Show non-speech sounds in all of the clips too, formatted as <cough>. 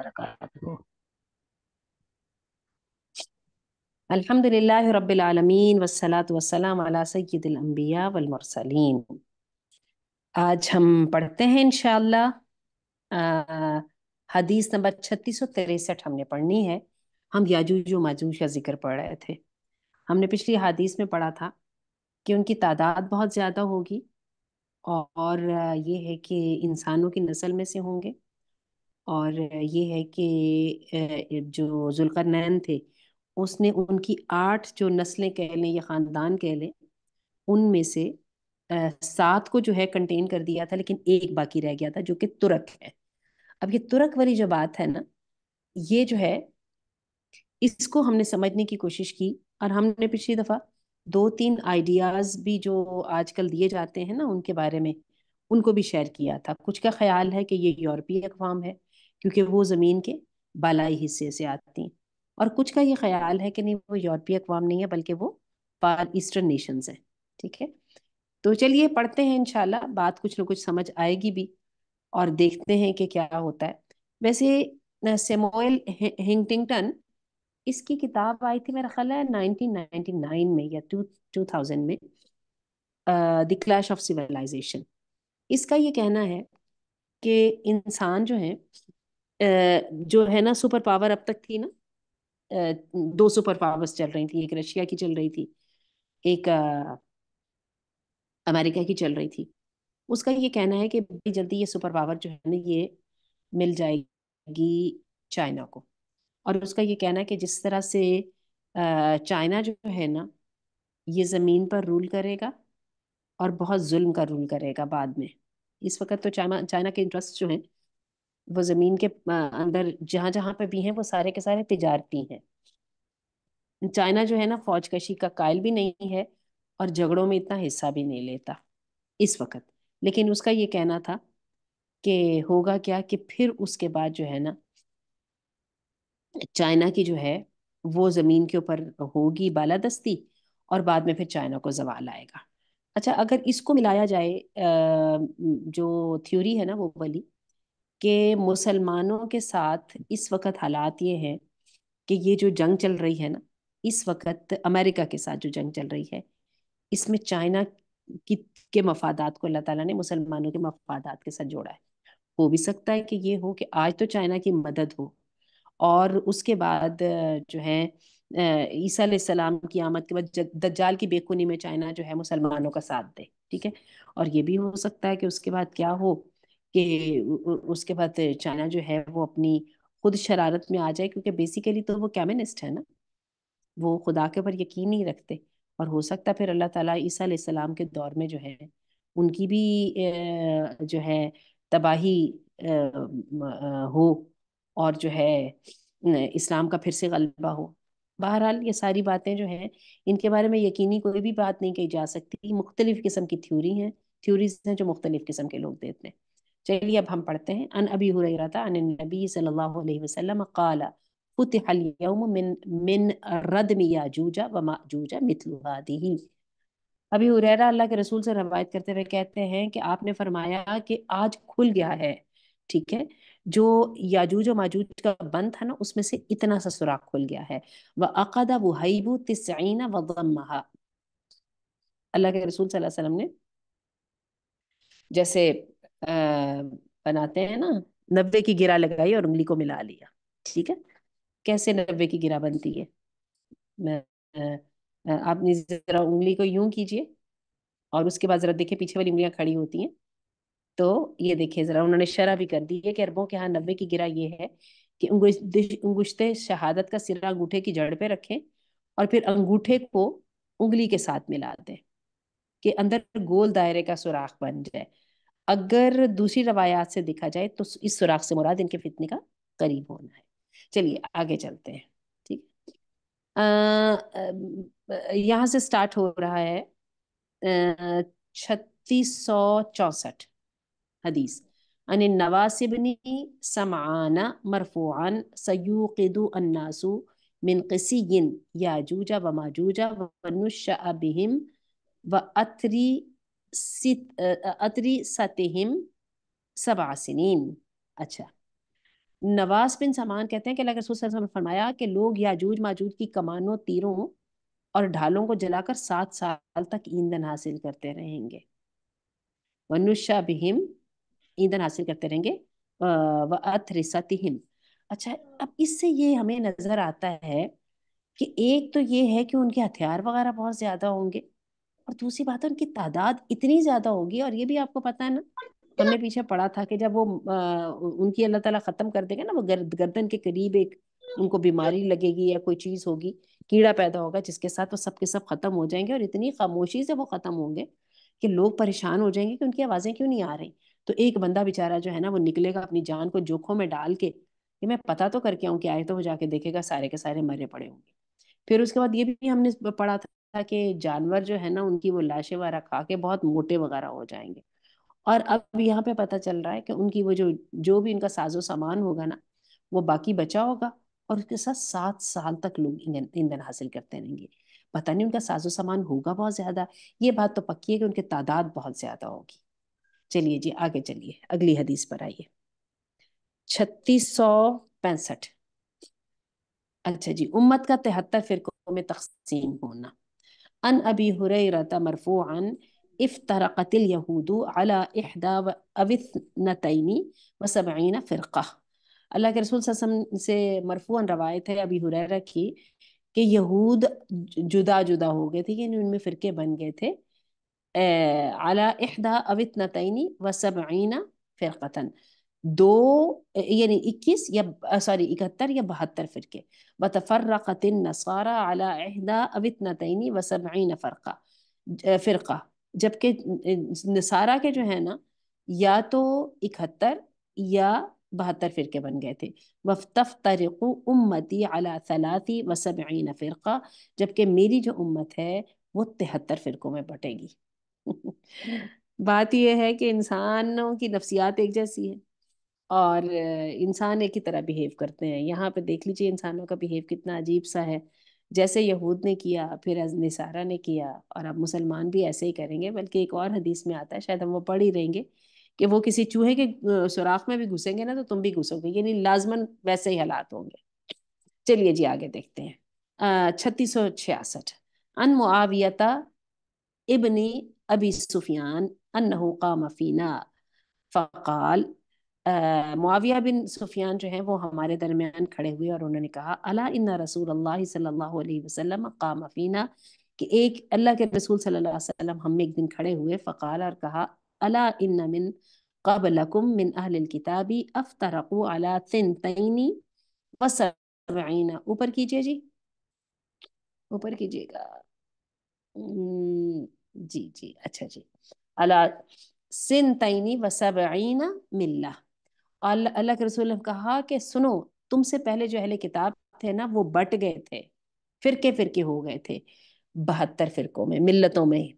वरक अल्हम्दुलिल्लाह रब्बिल अला सय्यिदिल अंबिया आज हम पढ़ते हैं इंशाल्लाह हदीस नंबर छत्तीस सौ तिरसठ हमने पढ़नी है हम याजूज माजूज का जिक्र पढ़ रहे थे हमने पिछली हदीस में पढ़ा था कि उनकी तादाद बहुत ज़्यादा होगी और ये है कि इंसानों की नस्ल में से होंगे और ये है कि जो नैन थे उसने उनकी आठ जो नस्लें कह लें या ख़ानदान कह लें उनमें से सात को जो है कंटेन कर दिया था लेकिन एक बाकी रह गया था जो कि तुरक है अब ये तुरक वाली जो बात है ना ये जो है इसको हमने समझने की कोशिश की और हमने पिछली दफ़ा दो तीन आइडियाज़ भी जो आजकल दिए जाते हैं ना उनके बारे में उनको भी शेयर किया था कुछ का ख्याल है कि ये यूरोपीय अकवाम है क्योंकि वो ज़मीन के बालाई हिस्से से आती हैं और कुछ का ये ख्याल है कि नहीं वो यूरोपीय अकवाम नहीं है बल्कि वो फार ईस्टर्न नेशंस हैं ठीक है तो चलिए पढ़ते हैं इन बात कुछ ना कुछ समझ आएगी भी और देखते हैं कि क्या होता है वैसे सेमोएल हिंगटिंगटन इसकी किताब आई थी मेरा ख्याल है 1999 में या टू 2000 में द क्लैश ऑफ सिविलाइजेशन इसका ये कहना है कि इंसान जो है जो है ना सुपर पावर अब तक थी ना दो सुपर पावर्स चल रही थी एक रशिया की चल रही थी एक अमेरिका की चल रही थी उसका ये कहना है कि बड़ी जल्दी ये सुपर पावर जो है ना ये मिल जाएगी चाइना को और उसका ये कहना है कि जिस तरह से चाइना जो है ना ये ज़मीन पर रूल करेगा और बहुत जुल्म का रूल करेगा बाद में इस वक्त तो चाइना चाइना के इंटरेस्ट जो हैं वो ज़मीन के अंदर जहां जहां पे भी हैं वो सारे के सारे तिजारती हैं चाइना जो है ना फौजकशी का कायल भी नहीं है और झगड़ों में इतना हिस्सा भी नहीं लेता इस वक्त लेकिन उसका ये कहना था कि होगा क्या कि फिर उसके बाद जो है ना चाइना की जो है वो ज़मीन के ऊपर होगी बालादस्ती और बाद में फिर चाइना को जवाल आएगा अच्छा अगर इसको मिलाया जाए जो थ्योरी है ना वो वाली कि मुसलमानों के साथ इस वक्त हालात ये हैं कि ये जो जंग चल रही है ना इस वक्त अमेरिका के साथ जो जंग चल रही है इसमें चाइना की के मफादात को अल्लाह ताला ने मुसलमानों के मफादात के साथ जोड़ा है हो भी सकता है कि ये हो कि आज तो चाइना की मदद हो और उसके बाद जो है ईसा सलाम की आमद के बाद दज्जाल की बेकुनी में चाइना जो है मुसलमानों का साथ दे ठीक है और ये भी हो सकता है कि उसके बाद क्या हो कि उसके बाद चाइना जो है वो अपनी खुद शरारत में आ जाए क्योंकि बेसिकली तो वो कैमिनिस्ट है ना वो खुदा के ऊपर यकीन नहीं रखते और हो सकता फिर अल्लाह ताला ईसा सलाम के दौर में जो है उनकी भी जो है तबाही हो और जो है इस्लाम का फिर से गलबा हो बहरहाल ये सारी बातें जो हैं इनके बारे में यकीनी कोई भी बात नहीं कही जा सकती मुख्तलिफ़ किस्म की थ्योरी हैं थ्योरीज हैं जो मुख्तलिफ़ किस्म के लोग देते हैं चलिए अब हम पढ़ते हैं अन अबी हुरैरता अन नबी सल्लल्लाहु अलैहि वसल्लम काला फुतिह अल-यौम मिन मिन रदम याजूजा व माजूजा मिथलु हादिही अभी हुरैरा अल्लाह के रसूल से रवायत करते हुए कहते हैं कि आपने फरमाया कि आज खुल गया है ठीक है जो याजूज और माजूज का बंद था ना उसमें से इतना सा सुराख खुल गया है व अकदा हईबू तिसना वहा अल्लाह के रसूल सल्लल्लाहु अलैहि वसल्लम ने जैसे बनाते हैं ना नब्बे की गिरा लगाई और उंगली को मिला लिया ठीक है कैसे नब्बे की गिरा बनती है मैं आपने जरा उंगली को यूं कीजिए और उसके बाद जरा देखिए पीछे वाली उंगलियां खड़ी होती हैं तो ये देखिए जरा उन्होंने शरा भी कर दी है कि अरबों के यहाँ नब्बे की गिरा ये है कि अंगुश्त शहादत का सिरा अंगूठे की जड़ पे रखें और फिर अंगूठे को उंगली के साथ मिला दें कि अंदर गोल दायरे का सुराख बन जाए अगर दूसरी रवायात से देखा जाए तो इस सुराख से मुराद इनके फितने का करीब होना है चलिए आगे चलते हैं ठीक यहाँ से स्टार्ट हो रहा है छत्तीस सौ चौसठ हदीस अन नवासिबनी समाना मरफोन सयूकदु अन्नासु मिन किसियन याजूजा व माजूजा वनुशअबिहिम व अथरी sit, atri satihim अच्छा नवास बिन सामान कहते हैं कि अल्लाह रसूल ने फरमाया कि लोग याजूज माजूज की कमानों तीरों और ढालों को जलाकर सात साल तक ईंधन हासिल करते रहेंगे वनुषा बिहिम ईंधन हासिल करते रहेंगे व अथरिसतिहिम अच्छा अब इससे ये हमें नजर आता है कि एक तो ये है कि उनके हथियार वगैरह बहुत ज्यादा होंगे और दूसरी बात है उनकी तादाद इतनी ज्यादा होगी और ये भी आपको पता है ना हमने पीछे पढ़ा था कि जब वो आ, उनकी अल्लाह ताला खत्म कर देगा ना वो गर्द, गर्दन के करीब एक उनको बीमारी लगेगी या कोई चीज होगी कीड़ा पैदा होगा जिसके साथ वो सब के सब खत्म हो जाएंगे और इतनी खामोशी से वो खत्म होंगे कि लोग परेशान हो जाएंगे कि उनकी आवाजें क्यों नहीं आ रही तो एक बंदा बेचारा जो है ना वो निकलेगा अपनी जान को जोखों में डाल के कि मैं पता तो करके आऊँ कि आए तो वो जाके देखेगा सारे के सारे मरे पड़े होंगे फिर उसके बाद ये भी हमने पढ़ा था था कि जानवर जो है ना उनकी वो लाशें वगैरह खा के बहुत मोटे वगैरह हो जाएंगे और अब यहाँ पे पता चल रहा है कि उनकी वो जो जो भी उनका साजो सामान होगा ना वो बाकी बचा होगा और उसके साथ सात साल तक लोग ईंधन हासिल करते रहेंगे पता नहीं उनका साजो सामान होगा बहुत ज्यादा ये बात तो पक्की है कि उनकी तादाद बहुत ज्यादा होगी चलिए जी आगे चलिए अगली हदीस पर आइए छत्तीस अच्छा जी उम्मत का तिहत्तर फिरकों में तकसीम होना عن أبي هريرة مرفوعا افترقت اليهود على إحدى أو اثنتين وسبعين فرقة اللہ کے رسول صلی اللہ علیہ وسلم سے مرفوعا روایت ہے ابی حریرہ کی کہ یہود جدا جدا ہو گئے تھے یعنی ان میں فرقے بن گئے تھے على احدى او اثنتين وسبعين فرقتن दो यानी इक्कीस या सॉरी इकहत्तर या बहत्तर फ़िरके बतफ़रक़त नसारा अला अहदा फ़रका फ़िरका जबकि नसारा के जो है ना या तो इकहत्तर या बहत्तर फ़िरके बन गए थे वफ्तफ़ तरक उम्मती अला सलाती वसबीन फ़िरका जबकि मेरी जो उम्मत है वो तिहत्तर फ़िरकों में बटेगी <laughs> बात यह है कि इंसानों की नफ्सियात एक जैसी है और इंसान एक ही तरह बिहेव करते हैं यहाँ पे देख लीजिए इंसानों का बिहेव कितना अजीब सा है जैसे यहूद ने किया फिर निसारा ने किया और अब मुसलमान भी ऐसे ही करेंगे बल्कि एक और हदीस में आता है शायद हम वो पढ़ ही रहेंगे कि वो किसी चूहे के सुराख में भी घुसेंगे ना तो तुम भी घुसोगे यानी लाजमन वैसे ही हालात होंगे चलिए जी आगे देखते हैं छत्तीस सौ छियासठ अन मुआवियता इबनी अबी सुफियान अनहू मफीना फ़काल मुआविया बिन सुफियान जो है वो हमारे दरमियान खड़े हुए और उन्होंने कहा अला इन्ना रसूल अल्लाह सल्लल्लाहु अलैहि वसल्लम काम अफीना कि एक अल्लाह के रसूल सल्लल्लाहु अलैहि वसल्लम हम एक दिन खड़े हुए फ़काल और कहा अला इन्ना मिन कबलकुम मिन अहल किताबी अफ्तरकु अला तिनतैनी वसरईना ऊपर कीजिए जी ऊपर कीजिएगा जी जी अच्छा जी अला सिन तैनी वसबईना मिल्ला और अल्लाह के रसूल ने कहा कि सुनो तुमसे पहले जो अहले किताब थे ना वो बट गए थे फिरके फिरके हो गए थे बहत्तर फिरकों में मिल्लतों में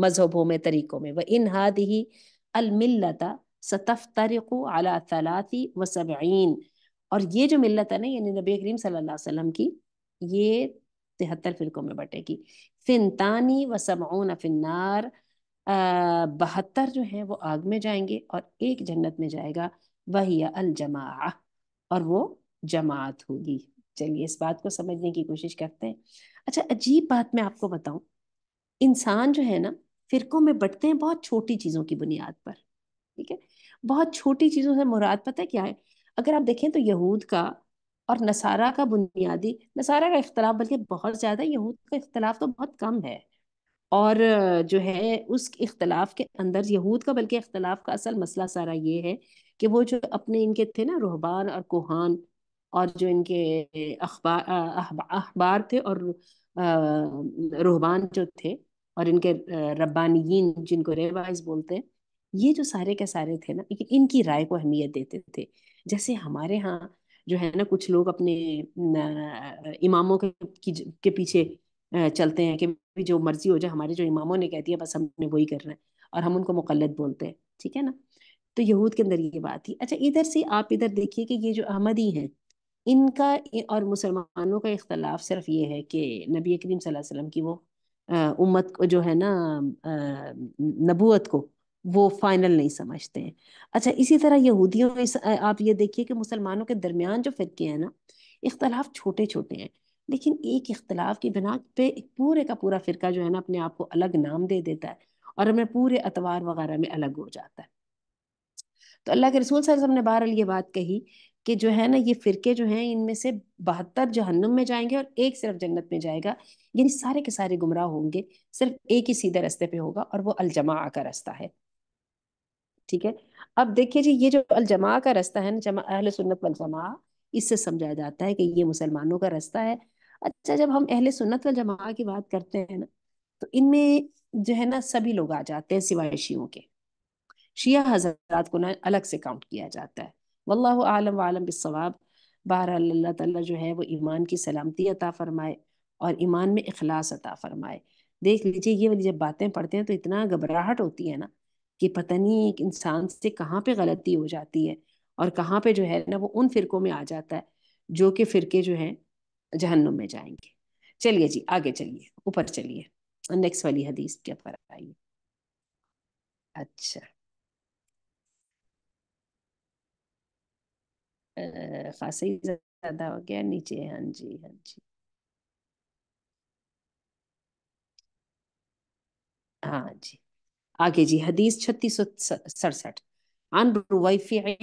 मजहबों में तरीकों में वह इन हाद ही अलमिल्लता सतफ तरीको अला तलाती व सबीन और ये जो मिल्लत है ना यानी नबी करीम सल्लल्लाहु अलैहि वसल्लम की ये तिहत्तर फिरकों में बटेगी फिनतानी व सबून फिनार बहत्तर जो हैं वो आग में जाएंगे और एक जन्नत में जाएगा वही अलजमा और वो जमात होगी चलिए इस बात को समझने की कोशिश करते हैं अच्छा अजीब बात मैं आपको बताऊं इंसान जो है ना फिरकों में बटते हैं बहुत छोटी चीज़ों की बुनियाद पर ठीक है बहुत छोटी चीज़ों से मुराद पता है क्या है अगर आप देखें तो यहूद का और नसारा का बुनियादी नसारा का इख्तलाफ बल्कि बहुत ज़्यादा यहूद का इख्तलाफ तो बहुत कम है और जो है उस इख्तलाफ के अंदर यहूद का बल्कि इख्तलाफ का असल मसला सारा ये है कि वो जो अपने इनके थे ना रोहबान और कोहान और जो इनके अखबार अखबार थे और रोहबान जो थे और इनके रब्बानी जिनको रेवाइज बोलते हैं ये जो सारे के सारे थे ना इनकी राय को अहमियत देते थे जैसे हमारे यहाँ जो है ना कुछ लोग अपने इमामों के के पीछे चलते हैं कि जो मर्जी हो जाए हमारे जो इमामों ने कह दिया बस हमने वही करना है और हम उनको मुकलद बोलते हैं ठीक है ना तो यहूद के अंदर ये बात थी अच्छा इधर से आप इधर देखिए कि ये जो अहमदी हैं इनका और मुसलमानों का इख्तलाफ सिर्फ ये है कि नबी करीम वसल्लम की वो उम्मत को जो है ना नबूत को वो फाइनल नहीं समझते हैं अच्छा इसी तरह यहूदियों में आप ये देखिए कि मुसलमानों के दरमियान जो फ़िरके हैं ना इख्तलाफ छोटे छोटे हैं लेकिन एक इख्तलाफ की बिना पे पूरे का पूरा फ़िरका जो है ना अपने आप को अलग नाम दे देता है और हमें पूरे अतवार वगैरह में अलग हो जाता है तो अल्लाह के रसूल सल्लल्लाहु ने बहर ये बात कही कि जो है ना ये फ़िरके जो हैं इनमें से बहत्तर जहन्नुम में जाएंगे और एक सिर्फ जन्नत में जाएगा यानी सारे के सारे गुमराह होंगे सिर्फ एक ही सीधे रास्ते पे होगा और वो अलजमा का रास्ता है ठीक है अब देखिए जी ये जो अलजमा का रास्ता है ना जमा अहल सुन्नत वलजमा इससे समझा जाता है कि ये मुसलमानों का रास्ता है अच्छा जब हम अहल सुन्नत वल जमा की बात करते हैं ना तो इनमें जो है ना सभी लोग आ जाते हैं सिवाय शियों के शिया हजरात को ना अलग से काउंट किया जाता है वल्ल आलम बवाब बसवाब बहरहाल अल्लाह जो है वो ईमान की सलामती अता फरमाए और ईमान में अखलास अता फरमाए देख लीजिए ये वाली जब बातें पढ़ते हैं तो इतना घबराहट होती है ना कि पता नहीं एक इंसान से कहाँ पे गलती हो जाती है और कहाँ पे जो है ना वो उन फिरकों में आ जाता है जो कि फिरके जो हैं जहन्नुम में जाएंगे चलिए जी आगे चलिए ऊपर चलिए नेक्स्ट वाली हदीस के ऊपर आइए अच्छा खासा ही ज्यादा हो गया नीचे हाँ जी हाँ जी हाँ जी आगे जी हदीस छत्तीस सौ सड़सठ عن رويفع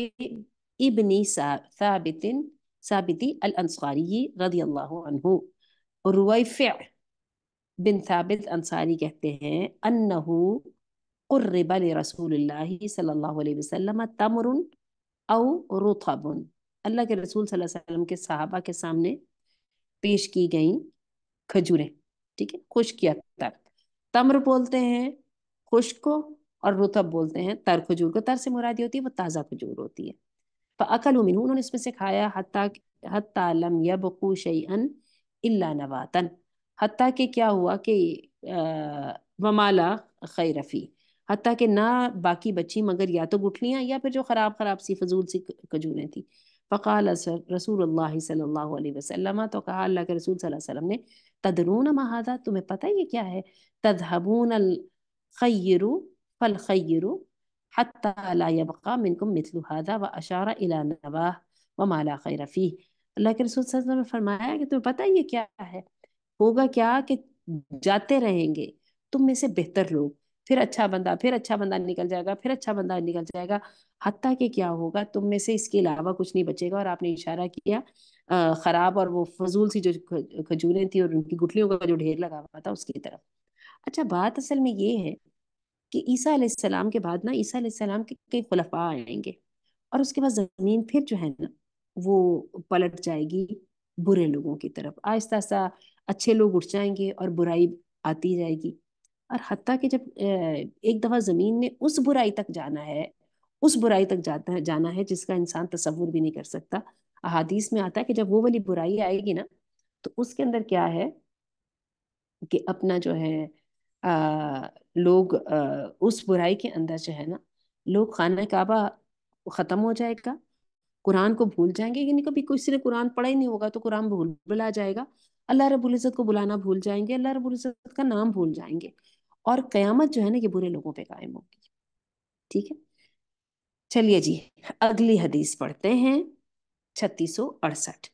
ابن ثابت ثابت الأنصاري رضي الله عنه رويفع बिन साबित अंसारी कहते हैं अन्नहु कुर्रिबा रसूल सल्लल्लाहु अलैहि वसल्लम तमरुन औ रुतबुन अल्लाह के रसूल सल्लल्लाहु अलैहि वसल्लम के सहाबा के सामने पेश की गई खजूरें ठीक है खुश किया तर तम्र बोलते हैं खुश को और रुतब बोलते हैं तर खजूर को तर से मुरादी होती है वो ताज़ा खजूर होती है पर अकल उमिन उन्होंने इसमें से खाया हत्ता हत्ता लम यबकू शैअन इल्ला नवातन हत्ता के क्या हुआ कि वमाला खैरफी हती के ना बाकी बची मगर या तो गुठलियाँ या फिर जो ख़राब ख़राब सी फजूल सी खजूरें थी फ़काल रसूल अल्लाह सल्लल्लाहु तो कहा अल्लाह के रसूल सल्लल्लाहु ने तदरून महादा तुम्हें पता ये क्या है तदहबून अलखयरु फल खयरु हत्या मिनकुम मिथलु व अशारा इला नवाह व माला खैर अल्लाह के रसूल सल्लल्लाहु ने फरमाया कि तुम्हें पता ये क्या है होगा क्या कि जाते रहेंगे तुम में से बेहतर लोग फिर अच्छा बंदा फिर अच्छा बंदा निकल जाएगा फिर अच्छा बंदा निकल जाएगा हती के क्या होगा तुम में से इसके अलावा कुछ नहीं बचेगा और आपने इशारा किया ख़राब और वो फजूल सी जो खजूरें थी और उनकी गुटलियों का जो ढेर लगा हुआ था उसकी तरफ अच्छा बात असल में ये है कि ईसा सलाम के बाद ना ईसा सलाम के कई खलफा आएंगे और उसके बाद ज़मीन फिर जो है ना वो पलट जाएगी बुरे लोगों की तरफ आहिस्ता आहिस्ता अच्छे लोग उठ जाएंगे और बुराई आती जाएगी और हती के जब एक दफ़ा ज़मीन ने उस बुराई तक जाना है उस बुराई तक जाता है जाना है जिसका इंसान तस्वुर भी नहीं कर सकता अहादीस में आता है कि जब वो वाली बुराई आएगी ना तो उसके अंदर क्या है कि अपना जो है आ, लोग आ, उस बुराई के अंदर जो है ना लोग खाना काबा ख़त्म हो जाएगा कुरान को भूल जाएंगे यानी कभी किसी ने कुरान पढ़ा ही नहीं होगा तो कुरान भूल बुला जाएगा अल्लाह रबुल इज़्ज़त को बुलाना भूल जाएंगे अल्लाह रबुल इज़्ज़त का नाम भूल जाएंगे और क़यामत जो है ना ये बुरे लोगों पे कायम होगी ठीक है चलिए जी अगली हदीस पढ़ते हैं छत्तीस सौ अड़सठ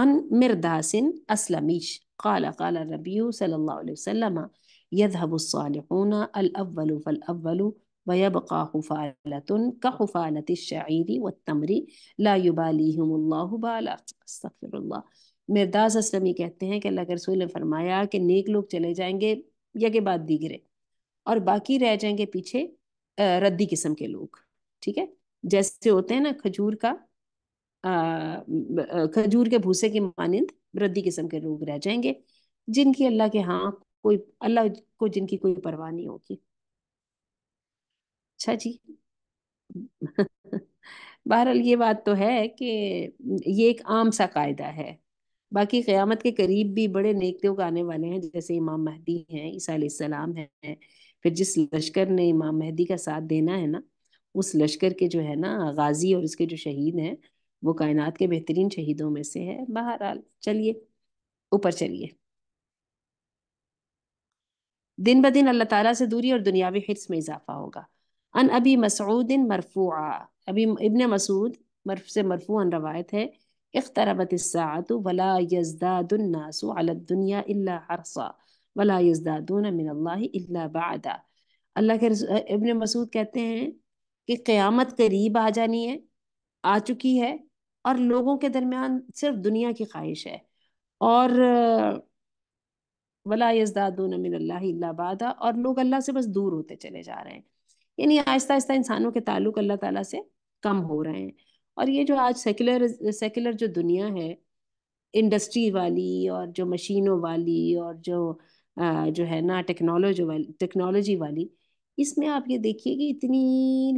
अन मिरदासिन असलमीश وسلم يذهب रबी सल्लाम यदहब ويبقى अलअल फ़लअल الشعير والتمر لا يباليهم الله بالا استغفر الله मिर्दास असलमी कहते हैं कि अल्लाह के रसूल ने फरमाया कि नेक लोग चले जाएंगे या के बाद दीगरे और बाकी रह जाएंगे पीछे रद्दी किस्म के लोग ठीक है जैसे होते हैं ना खजूर का अः खजूर के भूसे की मानिंद वृद्धि किस्म के रोग रह जाएंगे जिनकी अल्लाह के हाँ कोई अल्लाह को जिनकी कोई परवाह नहीं होगी अच्छा जी <laughs> बहरहाल ये बात तो है कि ये एक आम सा कायदा है बाकी क़यामत के करीब भी बड़े नेक लोग आने वाले हैं जैसे इमाम महदी हैं ईसा सलाम हैं फिर जिस लश्कर ने इमाम महदी का साथ देना है ना उस लश्कर के जो है ना गाजी और उसके जो शहीद हैं वो कायनात के बेहतरीन शहीदों में से है बहरहाल चलिए ऊपर चलिए दिन ब दिन अल्लाह ताला से दूरी और दुनियावी हिस्स में इजाफा होगा अन अभी मसूदिन मरफूआ अभी इबन मसूद मर्फ से अन रवायत है इख्तरबत सात वला अरसा वला यजदादून अल्लाह के इबन मसूद कहते हैं कि क़यामत करीब आ जानी है आ चुकी है और लोगों के दरमियान सिर्फ दुनिया की ख्वाहिश है और वला यजदादूनबादा और लोग अल्लाह से बस दूर होते चले जा रहे हैं यानी आहिस्ता आहिस्ता इंसानों के ताल्लुक अल्लाह ताला से कम हो रहे हैं और ये जो आज सेकुलर सेकुलर जो दुनिया है इंडस्ट्री वाली और जो मशीनों वाली और जो आ, जो है ना टेक्नोलॉजी वाली टेक्नोलॉजी वाली इसमें आप ये देखिए कि इतनी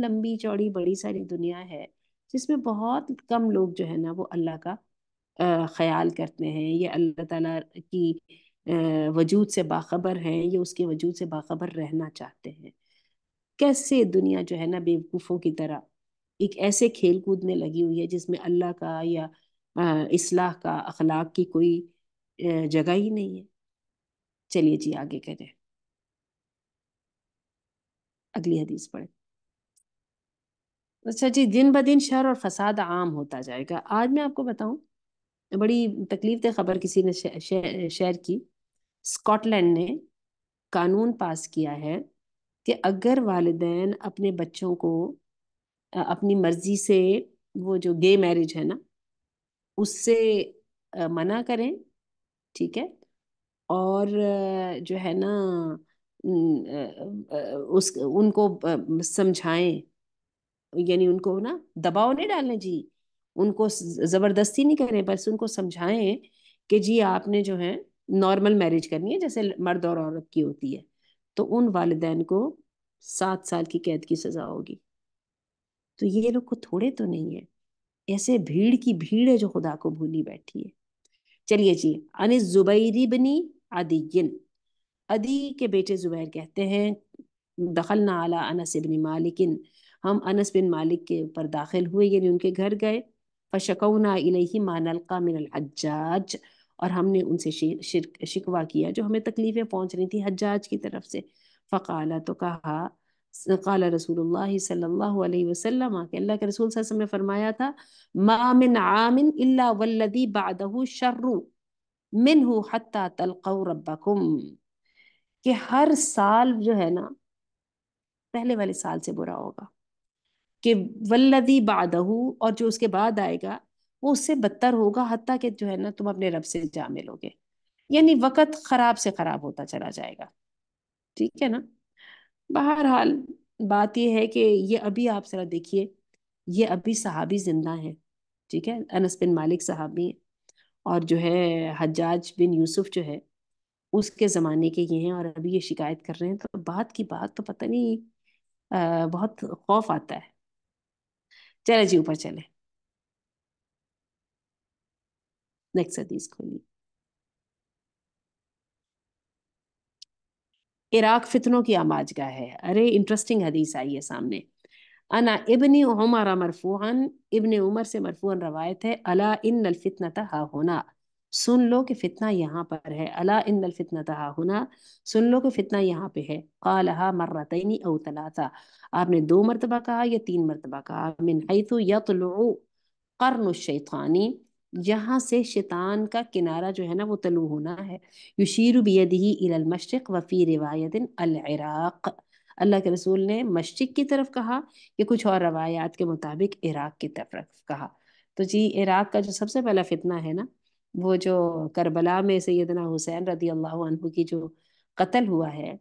लंबी चौड़ी बड़ी सारी दुनिया है जिसमें बहुत कम लोग जो है ना वो अल्लाह का ख्याल करते हैं ये अल्लाह ताला की वजूद से बाखबर हैं ये उसके वजूद से बाखबर रहना चाहते हैं कैसे दुनिया जो है ना बेवकूफ़ों की तरह एक ऐसे खेल कूद में लगी हुई है जिसमें अल्लाह का या आ, इसलाह का अखलाक की कोई जगह ही नहीं है चलिए जी आगे करें अगली हदीस पढ़े अच्छा जी दिन ब दिन शर और फसाद आम होता जाएगा आज मैं आपको बताऊं बड़ी तकलीफ दे खबर किसी ने शेयर की स्कॉटलैंड ने कानून पास किया है कि अगर वालदेन अपने बच्चों को अपनी मर्जी से वो जो गे मैरिज है ना उससे मना करें ठीक है और जो है ना उस उनको समझाएं यानी उनको ना दबाव नहीं डालने जी उनको जबरदस्ती नहीं करें बस उनको समझाएं कि जी आपने जो है नॉर्मल मैरिज करनी है जैसे मर्द और औरत की होती है तो उन वालदेन को सात साल की कैद की सजा होगी तो ये लोग को थोड़े तो नहीं है ऐसे भीड़ की भीड़ है जो खुदा को भूली बैठी है चलिए जी अनिस जुबैरी बनी आदि अदी के बेटे ज़ुबैर कहते हैं दखल ना आला अनस बिन मालिक हम अनस बिन मालिक के ऊपर दाखिल हुए यानी उनके घर गए फशकौना इलही मानलका मिनल हज्जाज और हमने उनसे शिकवा किया जो हमें तकलीफ़ें पहुंच रही थी हज्जाज की तरफ से फ़काला तो कहा काल रसूल सल्लल्लाहु अलैहि वसल्लम के अल्लाह के रसूल वसल्लम ने फरमाया था मामिन आमिन इल्ला वल्लदी बादहु शर्रु मिनहु हत्ता तलकौ रब्बकुम कि हर साल जो है ना पहले वाले साल से बुरा होगा कि वल्लदी बादहू और जो उसके बाद आएगा वो उससे बदतर होगा हती कि जो है ना तुम अपने रब से जा मिलोगे यानी वक़्त ख़राब से ख़राब होता चला जाएगा ठीक है ना बहरहाल बात यह है कि ये अभी आप ज़रा देखिए ये अभी सहाबी ज़िंदा हैं ठीक है अनस बिन मालिक साहबी हैं और जो है हजाज बिन यूसुफ जो है उसके ज़माने के ये हैं और अभी ये शिकायत कर रहे हैं तो बात की बात तो पता नहीं आ, बहुत खौफ आता है चले जी ऊपर चले नेक्स्ट हदीस खोलिए इराक फितनों की आमाजगा है अरे इंटरेस्टिंग हदीस आई है सामने अना इबन उमर मरफूहन इबन उमर से मरफूहन रवायत है अला इन अलफितना हा होना सुन लो कि फितना यहाँ पर है अला इन फितना तहा हुना सुन लो कि फितना यहाँ पे है कलहा मर्रतनी अव तलाता आपने दो मरतबा कहा या तीन मरतबा कहा मिन हैतु यतलु कर्न शैतानी यहाँ से शैतान का किनारा जो है ना वो तलु होना है युशीर बियदही इलल मशरक वफ़ी रिवायतिन अलराक़ अल्लाह के रसूल ने मशरक की तरफ कहा या कुछ और रवायात के मुताबिक इराक़ की तरफ कहा तो जी इराक़ का जो सबसे पहला फितना है ना वो जो करबला में सैदना हुसैन रदी अल्लाह अनहु की जो कत्ल हुआ है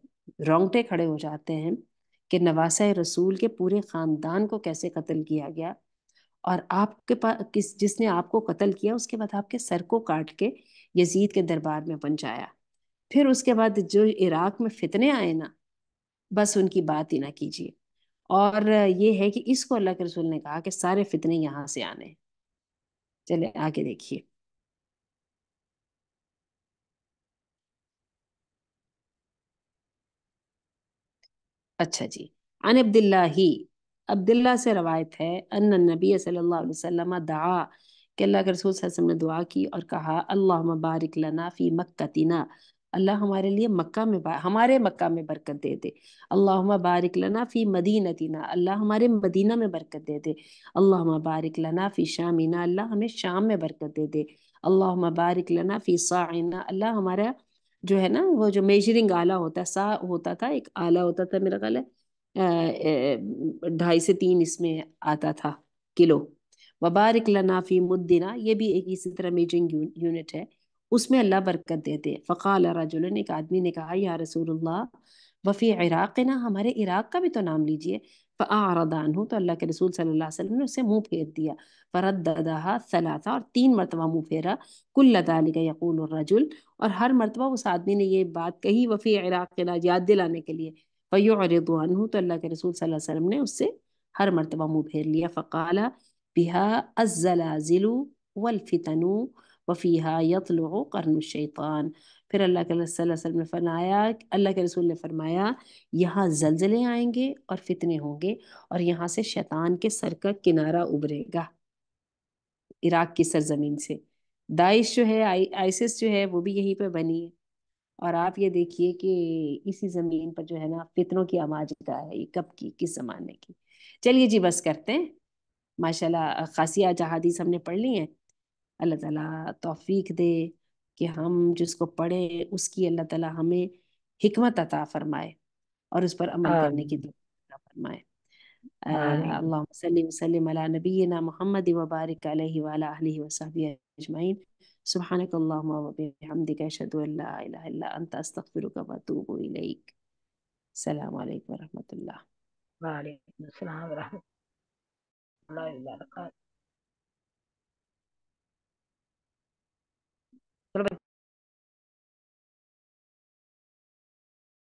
रोंगटे खड़े हो जाते हैं कि नवासा रसूल के पूरे ख़ानदान को कैसे कत्ल किया गया और आपके पास किस जिसने आपको कत्ल किया उसके बाद आपके सर को काट के यजीद के दरबार में पहुंचाया फिर उसके बाद जो इराक में फितने आए ना बस उनकी बात ही ना कीजिए और ये है कि इसको अल्लाह के रसूल ने कहा कि सारे फितने यहाँ से आने चले आगे देखिए अच्छा जी अन अब्दुल्ला ही अब्दुल्ला से रवायत है अन नबी सल्लल्लाहु अलैहि वसल्लम दुआ के अल्लाह के रसूल वसल्लम ने दुआ की और कहा अल्लाह मुबारक लना फ़ी मक्कतिना अल्लाह हमारे लिए मक्का में हमारे मक्का में बरकत दे दे अल्लाह बारिक लना फ़ी मदीनतीना अल्लाह हमारे मदीना में बरकत दे दे अल्लाह बारिक लना फ़ी शामिना अल्लाह हमें शाम में बरकत दे दे अल्लाह बारिक लना फ़ी साइना अल्लाह हमारा जो है ना वो जो मेजरिंग आला होता सा होता था एक आला होता था मेरा ख्याल ढाई से तीन इसमें आता था किलो वबारिक लनाफी मुद्दीना ये भी एक इसी तरह मेजरिंग यूनिट है उसमें अल्लाह बरकत देते हैं फ़काल रजुलन एक आदमी ने कहा या रसूलुल्लाह वफ़ी इराक़ ना हमारे इराक़ का भी तो नाम लीजिए فأعرض عنه تو اللہ کے رسول صلی اللہ علیہ وسلم نے اسے مو پھیر دیا فرددہا ثلاثہ اور تین مرتبہ مو پھیرا کل ذالک یقول الرجل اور ہر مرتبہ اس آدمی نے یہ بات کہی وفی عراق لا جاد دلانے کے لیے فیعرض عنہ تو اللہ کے رسول صلی اللہ علیہ وسلم نے اس سے ہر مرتبہ مو پھیر لیا فقالا بها الزلازل والفتن وفيها يطلع قرن الشيطان फिर अल्लाह के वसल्लम ने फरमाया अल्लाह के रसूल ने फरमाया यहाँ जलजले आएंगे और फितने होंगे और यहाँ से शैतान के सर का किनारा उभरेगा इराक की सरजमीन से दाइश जो है आई आइसिस जो है वो भी यहीं पर बनी है और आप ये देखिए कि इसी ज़मीन पर जो है ना फितनों की का है ये कब की किस ज़माने की चलिए जी बस करते हैं माशाल्लाह खासी आज अहादीस हमने पढ़ ली हैं अल्लाह ताला तौफीक दे कि हम जिसको पढ़े उसकी अल्लाह ताला हमें हिकमत अता फरमाए और उस पर अमल करने की दुआ फरमाए محمد وبارك عليه وعلى मोहम्मद وصحبه اجمعين سبحانك اللهم وبحمدك اشهد ان لا اله الا انت استغفرك واتوب اليك السلام عليكم ورحمه الله وعليكم السلام ورحمه الله وبركاته solo